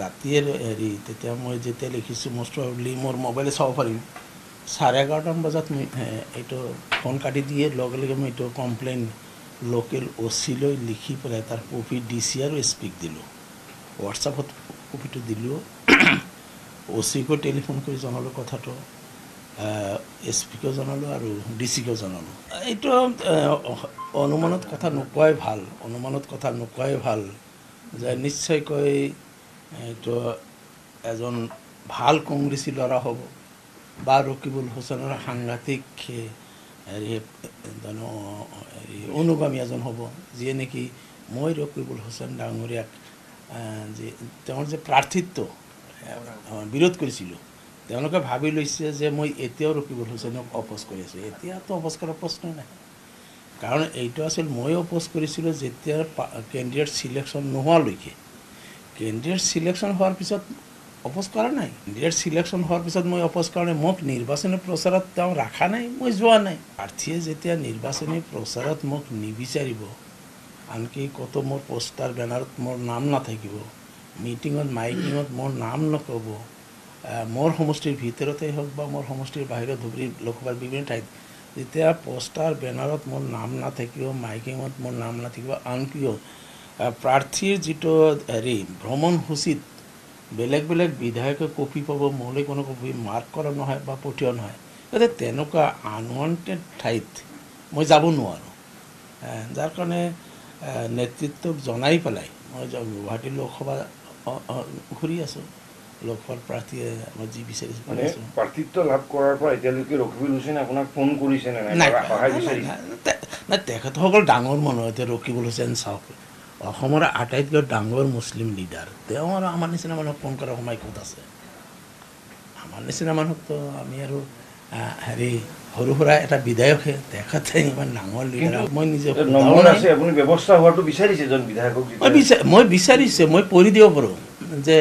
ৰাতিয়ে হেৰি তেতিয়া মই যেতিয়া লিখিছোঁ মষ্ট প্ৰবলি মোৰ মোবাইলে চাব পাৰিম চাৰে এঘাৰটামান বজাত মই এইটো ফোন কাটি দিয়ে লগে লগে মই এইটো কমপ্লেইন লোকেল অ' চিলৈ লিখি পেলাই তাৰ কপি ডি চি আৰু স্পিক দিলোঁ হোৱাটছআপত কপিটো দিলোঁ অ' চিকো টেলিফোন কৰি জনালোঁ কথাটো এছ পিকো জনালোঁ আৰু ডি জনালো জনালোঁ এইটো অনুমানত কথা নোকোৱাই ভাল অনুমানত কথা নোকোৱাই ভাল যে নিশ্চয়কৈ এইটো এজন ভাল কংগ্ৰেছী ল'ৰা হ'ব বা ৰকিবুল হুছেইনৰ সাংঘাতিক হেৰি অনুগামী এজন হ'ব যিয়ে নেকি মই ৰকিবুল হুছেইন ডাঙৰীয়াক যি তেওঁৰ যে প্ৰাৰ্থিত্ব বিৰোধ কৰিছিলোঁ তেওঁলোকে ভাবি লৈছে যে মই এতিয়াও ৰখিব লৈছোঁ এনেকুৱা অপজ কৰি আছোঁ এতিয়াতো অপজ কৰাৰ প্ৰশ্নই নাই কাৰণ এইটো আছিল মই অপজ কৰিছিলোঁ যেতিয়া কেন্দ্ৰীয় ছিলেকশ্যন নোহোৱালৈকে কেন্দ্ৰীয় ছিলেকশ্যন হোৱাৰ পিছত অপজ কৰা নাই কেন্দ্ৰীয় ছিলেকশ্যন হোৱাৰ পিছত মই অপজ কাৰণে মোক নিৰ্বাচনী প্ৰচাৰত তেওঁ ৰখা নাই মই যোৱা নাই প্ৰাৰ্থীয়ে যেতিয়া নিৰ্বাচনী প্ৰচাৰত মোক নিবিচাৰিব আনকি ক'তো মোৰ পষ্টাৰ বেনাৰত মোৰ নাম নাথাকিব মিটিঙত মাইকিঙত মোৰ নাম নক'ব মোৰ সমষ্টিৰ ভিতৰতে হওক বা মোৰ সমষ্টিৰ বাহিৰত ধুবুৰী লোকসভাৰ বিভিন্ন ঠাইত যেতিয়া পষ্টাৰ বেনাৰত মোৰ নাম নাথাকিব মাইকিঙত মোৰ নাম নাথাকিব আন কিয় প্ৰাৰ্থীৰ যিটো হেৰি ভ্ৰমণসূচীত বেলেগ বেলেগ বিধায়কে কপি পাব মোলৈ কোনো কপি মাৰ্ক কৰা নহয় বা পঠিওৱা নহয় গতিকে তেনেকুৱা আনৱান্টেড ঠাইত মই যাব নোৱাৰোঁ যাৰ কাৰণে নেতৃত্বক জনাই পেলাই মই গুৱাহাটী লোকসভা ঘূৰি আছোঁ লগ পোৱাৰ প্ৰাৰ্থীয়ে আমাৰ যি বিচাৰিছে মানে প্ৰাৰ্থিত্ব লাভ কৰাৰ পৰা এতিয়ালৈকে ৰকিবুল হুছেইন আপোনাক ফোন কৰিছে নে নাই নাই তেখেতসকল ডাঙৰ মানুহ এতিয়া ৰকিবুল হুছেইন চাওক অসমৰ আটাইতকৈ ডাঙৰ মুছলিম লিডাৰ তেওঁ আৰু আমাৰ নিচিনা মানুহক ফোন কৰাৰ সময় ক'ত আছে আমাৰ নিচিনা মানুহকতো আমি আৰু হেৰি সৰু সুৰা এটা বিধায়কহে তেখেতে ইমান ডাঙৰ লিডাৰ মই নিজে মই বিচাৰিছে মই পঢ়ি দিব পাৰোঁ যে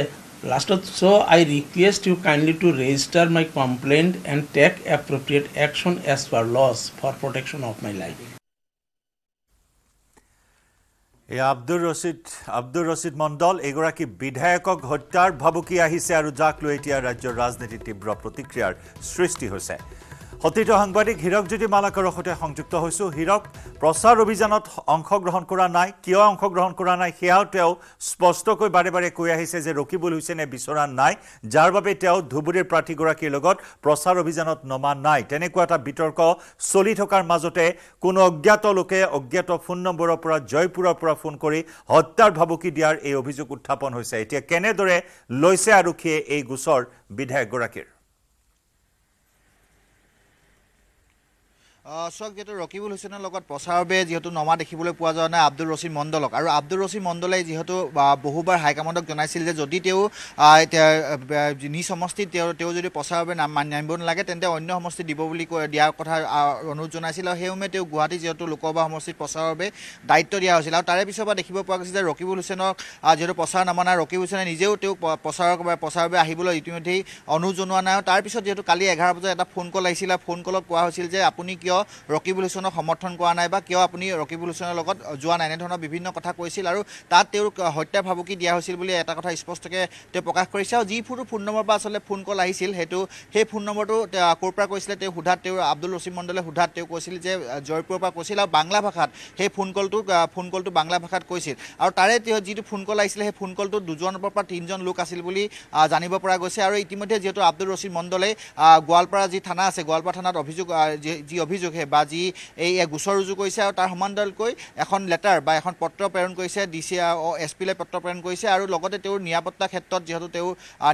লাষ্টত so' I request you kindly to register my complaint and take appropriate action as per laws for protection of my life এই আব্দুল ৰচিদ আব্দুল ৰচিদ মণ্ডল এগৰাকী বিধায়কক হত্যাৰ ভাবুকি আহিছে আৰু যাক লৈ এতিয়া ৰাজ্যৰ ৰাজনীতিত তীব্ৰ প্ৰতিক্ৰিয়াৰ সৃষ্টি হৈছে সতীৰ্থ সাংবাদিক হীৰক জ্যোতি মালাকৰ সৈতে সংযুক্ত হৈছোঁ হীৰক প্ৰচাৰ অভিযানত অংশগ্ৰহণ কৰা নাই কিয় অংশগ্ৰহণ কৰা নাই সেয়াও তেওঁ স্পষ্টকৈ বাৰে বাৰে কৈ আহিছে যে ৰকিবুল হৈছে বিচৰা নাই যাৰ বাবে তেওঁ ধুবুৰীৰ প্ৰাৰ্থীগৰাকীৰ লগত প্ৰচাৰ অভিযানত নমা নাই তেনেকুৱা এটা বিতৰ্ক চলি থকাৰ মাজতে কোনো অজ্ঞাত লোকে অজ্ঞাত ফোন নম্বৰৰ পৰা জয়পুৰৰ পৰা ফোন কৰি হত্যাৰ ভাবুকি দিয়াৰ এই অভিযোগ উত্থাপন হৈছে এতিয়া কেনেদৰে লৈছে আৰক্ষীয়ে এই গোচৰ বিধায়কগৰাকীৰ চক যিহেতু ৰকিবুল হুছেইনৰ লগত প্ৰচাৰবে যিহেতু নমা দেখিবলৈ পোৱা যোৱা নাই আব্দুল ৰচিদ মণ্ডলক আৰু আব্দুল ৰচিদ মণ্ডলে যিহেতু বহুবাৰ হাইকমাণ্ডক জনাইছিল যে যদি তেওঁ নিজ সমষ্টিত তেওঁ তেওঁ যদি প্ৰচাৰবাবে নাম নামিব নালাগে তেন্তে অন্য সমষ্টিত দিব বুলি কৈ দিয়াৰ কথা অনুৰোধ জনাইছিল আৰু সেইমে তেওঁ গুৱাহাটী যিহেতু লোকসভা সমষ্টিত প্ৰচাৰবাবে দায়িত্ব দিয়া হৈছিল আৰু তাৰে পিছৰ পৰা দেখিব পোৱা গৈছে যে ৰকিবুল হুছেইনক যিহেতু প্ৰচাৰ নমনা ৰকিব হুছেইনে নিজেও তেওঁক প্ৰচাৰক প্ৰচাৰবাবে আহিবলৈ ইতিমধ্যেই অনুৰোধ জনোৱা নাই আৰু তাৰপিছত যিহেতু কালি এঘাৰ বজাত এটা ফোন কল আহিছিল আৰু ফোন কলত কোৱা হৈছিল যে আপুনি কিয় কিয় ৰকিবুল হুছেনক সমৰ্থন কৰা নাই বা কিয় আপুনি ৰকিবুল হুছেনৰ লগত যোৱা নাই এনেধৰণৰ বিভিন্ন কথা কৈছিল আৰু তাত তেওঁৰ হত্যা ভাবুকি দিয়া হৈছিল বুলি এটা কথা স্পষ্টকৈ তেওঁ প্ৰকাশ কৰিছে আৰু যি ফোনটো ফোন নম্বৰৰ পৰা আচলতে ফোন কল আহিছিল সেইটো সেই ফোন নম্বৰটো ক'ৰ পৰা কৈছিলে তেওঁ সোধাত তেওঁ আব্দুল ৰচিম মণ্ডলে সোধাত তেওঁ কৈছিল যে জয়পুৰৰ পৰা কৈছিল আৰু বাংলা ভাষাত সেই ফোন কলটো ফোন কলটো বাংলা ভাষাত কৈছিল আৰু তাৰে তেওঁ যিটো ফোন কল আহিছিলে সেই ফোন কলটো দুজনৰ পৰা তিনিজন লোক আছিল বুলি জানিব পৰা গৈছে আৰু ইতিমধ্যে যিহেতু আব্দুল ৰচিদ মণ্ডলে গোৱালপাৰা যি থানা আছে গোৱালপাৰা থানাত অভিযোগ যি অভিযোগ অভিযোগহে বা যি এই গোচৰ ৰুজু কৰিছে আৰু তাৰ সমান্তৰালকৈ এখন লেটাৰ বা এখন পত্ৰ প্ৰেৰণ কৰিছে ডি চি এছ পিলৈ পত্ৰ প্ৰেৰণ কৰিছে আৰু লগতে তেওঁৰ নিৰাপত্তাৰ ক্ষেত্ৰত যিহেতু তেওঁ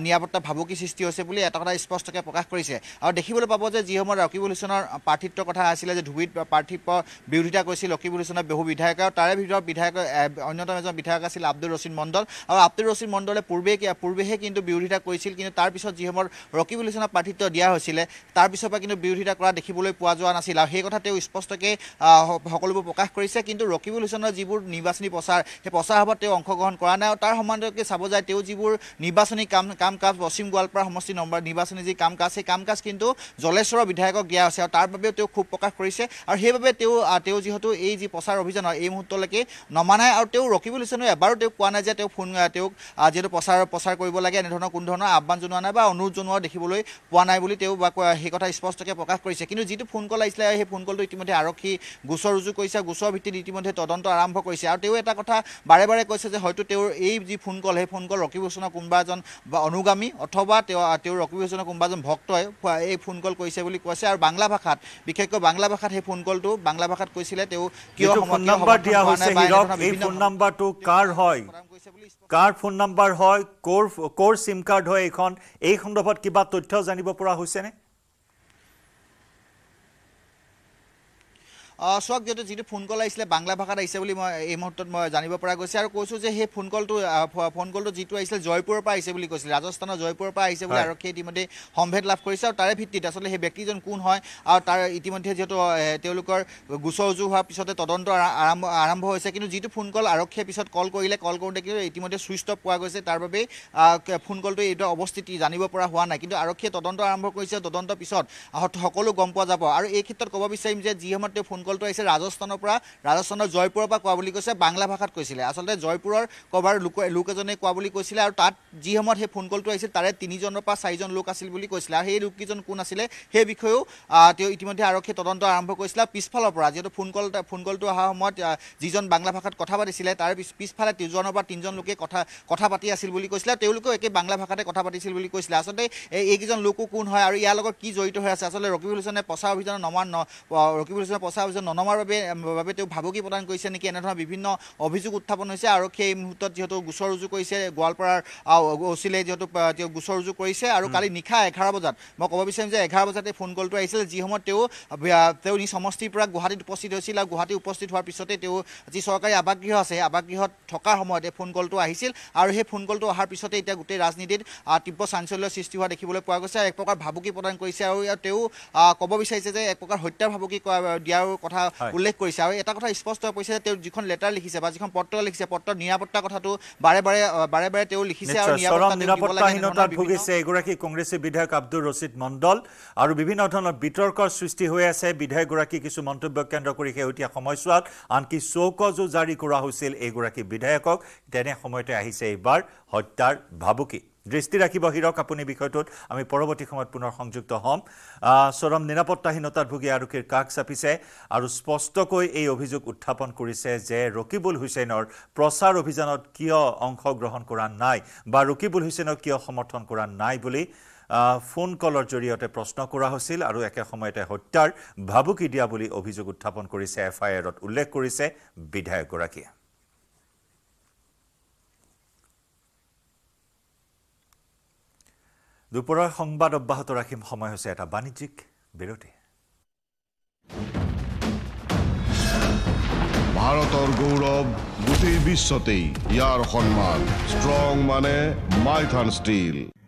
নিৰাপত্তা ভাবুকি সৃষ্টি হৈছে বুলি এটা কথা স্পষ্টকৈ প্ৰকাশ কৰিছে আৰু দেখিবলৈ পাব যে যিসমূহ ৰকিবুল হুচেনৰ প্ৰাৰ্থিত্বৰ কথা আছিলে যে ধুবিত প্ৰাৰ্থিত্ব বিৰোধিতা কৰিছিল ৰকিবুল হুচেনৰ বহু বিধায়ক আৰু তাৰে ভিতৰত বিধায়ক অন্যতম এজন বিধায়ক আছিল আব্দুল ৰচিন মণ্ডল আৰু আব্দুল ৰচিন মণ্ডলে পূৰ্বে পূৰ্বেহে কিন্তু বিৰোধিতা কৰিছিল কিন্তু তাৰপিছত যিসমূহ ৰকিবুল হুচেনৰ প্ৰাৰ্থিত্ব দিয়া হৈছিলে তাৰপিছৰ পৰা কিন্তু বিৰোধিতা কৰা দেখিবলৈ পোৱা যোৱা নাছিল আছিল আৰু সেই কথা তেওঁ স্পষ্টকৈ সকলোবোৰ প্ৰকাশ কৰিছে কিন্তু ৰকিবুল হুছেনৰ যিবোৰ নিৰ্বাচনী প্ৰচাৰ সেই প্ৰচাৰ সভাত তেওঁ অংশগ্ৰহণ কৰা নাই আৰু তাৰ সমানকৈ চাব যায় তেওঁ যিবোৰ নিৰ্বাচনী কাম কাম কাজ পশ্চিম গোৱালপাৰা সমষ্টি নম্বৰ নিৰ্বাচনী যি কাম কাজ সেই কাম কাজ কিন্তু জলেশ্বৰৰ বিধায়কক দিয়া হৈছে আৰু তাৰ বাবেও তেওঁ ক্ষোভ প্ৰকাশ কৰিছে আৰু সেইবাবে তেওঁ তেওঁ যিহেতু এই যি প্ৰচাৰ অভিযানৰ এই মুহূৰ্তলৈকে নমানায় আৰু তেওঁ ৰকিবুল হুছেনো এবাৰো তেওঁ কোৱা নাই যে তেওঁ ফোন তেওঁক যিহেতু প্ৰচাৰ প্ৰচাৰ কৰিব লাগে এনেধৰণৰ কোনো ধৰণৰ আহ্বান জনোৱা নাই বা অনুৰোধ জনোৱা দেখিবলৈ পোৱা নাই বুলি তেওঁ বা সেই কথা স্পষ্টকৈ প্ৰকাশ কৰিছে কিন্তু যিটো ফোন কল আহিছিলে এতিয়া সেই ফোন কলটো ইতিমধ্যে আৰক্ষী গোচৰ ৰুজু কৰিছে গোচৰ ভিত্তিত ইতিমধ্যে তদন্ত আৰম্ভ কৰিছে আৰু তেওঁ এটা কথা বাৰে বাৰে কৈছে যে হয়তো তেওঁৰ এই যি ফোন কল সেই ফোন কল ৰকিব হোচেনৰ কোনোবা এজন অনুগামী অথবা তেওঁ তেওঁৰ ৰকিব হোচেনৰ কোনোবা এজন ভক্তই এই ফোন কল কৰিছে বুলি কৈছে আৰু বাংলা ভাষাত বিশেষকৈ বাংলা ভাষাত সেই ফোন কলটো বাংলা ভাষাত কৈছিলে তেওঁ কিয় ফোন নম্বৰ দিয়া হৈছে এই ফোন নম্বৰটো কাৰ হয় কাৰ ফোন নম্বৰ হয় ক'ৰ ক'ৰ চিম কাৰ্ড হয় এইখন এই সন্দৰ্ভত কিবা তথ্য জানিব পৰা হৈছেনে চাওক যদি যিটো ফোন কল আহিছিলে বাংলা ভাষাত আহিছে বুলি মই এই মুহূৰ্তত মই জানিব পৰা গৈছে আৰু কৈছোঁ যে সেই ফোন কলটো ফোন কলটো যিটো আহিছিলে জয়পুৰৰ পৰা আহিছে বুলি কৈছিলে ৰাজস্থানৰ জয়পুৰৰ পৰা আহিছে বুলি আৰক্ষীয়ে ইতিমধ্যে সম্ভেদ লাভ কৰিছে আৰু তাৰে ভিত্তিত আচলতে সেই ব্যক্তিজন কোন হয় আৰু তাৰ ইতিমধ্যে যিহেতু তেওঁলোকৰ গোচৰ উজু হোৱাৰ পিছতে তদন্ত আৰম্ভ আৰম্ভ হৈছে কিন্তু যিটো ফোন কল আৰক্ষীয়ে পিছত কল কৰিলে কল কৰোঁতে কিন্তু ইতিমধ্যে চুইচ টপ পোৱা গৈছে তাৰ বাবেই ফোন কলটো এইটো অৱস্থিতি জানিব পৰা হোৱা নাই কিন্তু আৰক্ষীয়ে তদন্ত আৰম্ভ কৰিছে তদন্ত পিছত সকলো গম পোৱা যাব আৰু এই ক্ষেত্ৰত ক'ব বিচাৰিম যে যি তেওঁ ফোন গলটো আহিছে ৰাজস্থানৰ পৰা ৰাজস্থানৰ জয়পুৰৰ পৰা কোৱা বুলি কৈছে বাংলা ভাষাত কৈছিলে আচলতে জয়পুৰৰ ক'ৰবাৰ লোক লোক এজনে কোৱা বুলি কৈছিলে আৰু তাত যি সময়ত সেই ফোন কলটো আহিছিল তাৰে তিনিজনৰ পৰা চাৰিজন লোক আছিল বুলি কৈছিলে আৰু সেই লোককেইজন কোন আছিলে সেই বিষয়েও তেওঁ ইতিমধ্যে আৰক্ষীয়ে তদন্ত আৰম্ভ কৰিছিলে পিছফালৰ পৰা যিহেতু ফোন কল ফোন কলটো অহাৰ সময়ত যিজন বাংলা ভাষাত কথা পাতিছিলে তাৰ পিছ পিছফালে দুজনৰ পৰা তিনিজন লোকে কথা কথা পাতি আছিল বুলি কৈছিলে তেওঁলোকেও একে বাংলা ভাষাতে কথা পাতিছিল বুলি কৈছিলে আচলতে এই এইকেইজন লোকো কোন হয় আৰু ইয়াৰ লগত কি জড়িত হৈ আছে আচলতে ৰকিবুল হোচেনে প্ৰচাৰ অভিযানৰ নমান ৰকিবুল হোচেনে প্ৰচাৰ অভিযান এজন ননমাৰ বাবে বাবে তেওঁ ভাবুকি প্ৰদান কৰিছে নেকি এনেধৰণৰ বিভিন্ন অভিযোগ উত্থাপন হৈছে আৰু সেই মুহূৰ্তত যিহেতু গোচৰ ৰুজু কৰিছে গোৱালপাৰাৰ অচিলে যিহেতু তেওঁ গোচৰ ৰুজু কৰিছে আৰু কালি নিশা এঘাৰ বজাত মই ক'ব বিচাৰিম যে এঘাৰ বজাত এই ফোন কলটো আহিছিলে যি সময়ত তেওঁ তেওঁ নিজ সমষ্টিৰ পৰা গুৱাহাটীত উপস্থিত হৈছিল আৰু গুৱাহাটী উপস্থিত হোৱাৰ পিছতে তেওঁ যি চৰকাৰী আৱাসগৃহ আছে সেই আৱাসগৃহত থকাৰ সময়ত এই ফোন কলটো আহিছিল আৰু সেই ফোন কলটো অহাৰ পিছতে এতিয়া গোটেই ৰাজনীতিত তীব্ৰ চাঞ্চল্যৰ সৃষ্টি হোৱা দেখিবলৈ পোৱা গৈছে আৰু এক প্ৰকাৰ ভাবুকি প্ৰদান কৰিছে আৰু তেওঁ ক'ব বিচাৰিছে যে এক প্ৰকাৰ হত্যাৰ ভাবুকি দিয়াৰ কথা উল্লেখ কৰিছে আৰু এটা কথা স্পষ্ট হৈ পৰিছে যে তেওঁ যিখন লেটাৰ লিখিছে বা যিখন পত্ৰ লিখিছে পত্ৰ নিৰাপত্তাৰ কথাটো বাৰে বাৰে বাৰে বাৰে তেওঁ লিখিছে নিৰাপত্তাহীনতাত ভুগিছে এগৰাকী কংগ্ৰেছী বিধায়ক আব্দুল ৰচিদ মণ্ডল আৰু বিভিন্ন ধৰণৰ বিতৰ্কৰ সৃষ্টি হৈ আছে বিধায়কগৰাকী কিছু মন্তব্য কেন্দ্ৰ কৰি শেহতীয়া সময়ছোৱাত আনকি চৌকজো জাৰি কৰা হৈছিল এইগৰাকী বিধায়কক তেনে সময়তে আহিছে এইবাৰ হত্যাৰ ভাবুকি দৃষ্টি ৰাখিব হিৰক আপুনি বিষয়টোত আমি পৰৱৰ্তী সময়ত পুনৰ সংযুক্ত হ'ম চৰম নিৰাপত্তাহীনতাত ভুগি আৰক্ষীৰ কাষ চাপিছে আৰু স্পষ্টকৈ এই অভিযোগ উত্থাপন কৰিছে যে ৰকিবুল হুছেইনৰ প্ৰচাৰ অভিযানত কিয় অংশগ্ৰহণ কৰা নাই বা ৰকিবুল হুছেইনক কিয় সমৰ্থন কৰা নাই বুলি ফোন কলৰ জৰিয়তে প্ৰশ্ন কৰা হৈছিল আৰু একে সময়তে হত্যাৰ ভাবুকি দিয়া বুলি অভিযোগ উত্থাপন কৰিছে এফ আই আৰত উল্লেখ কৰিছে বিধায়কগৰাকীয়ে দুপৰৰ সংবাদ অব্যাহত ৰাখিম সময় হৈছে এটা বাণিজ্যিক বিৰতি ভাৰতৰ গৌৰৱ গোটেই বিশ্বতেই ইয়াৰ সন্মান ষ্ট্ৰং মানে মাইথান ষ্টীল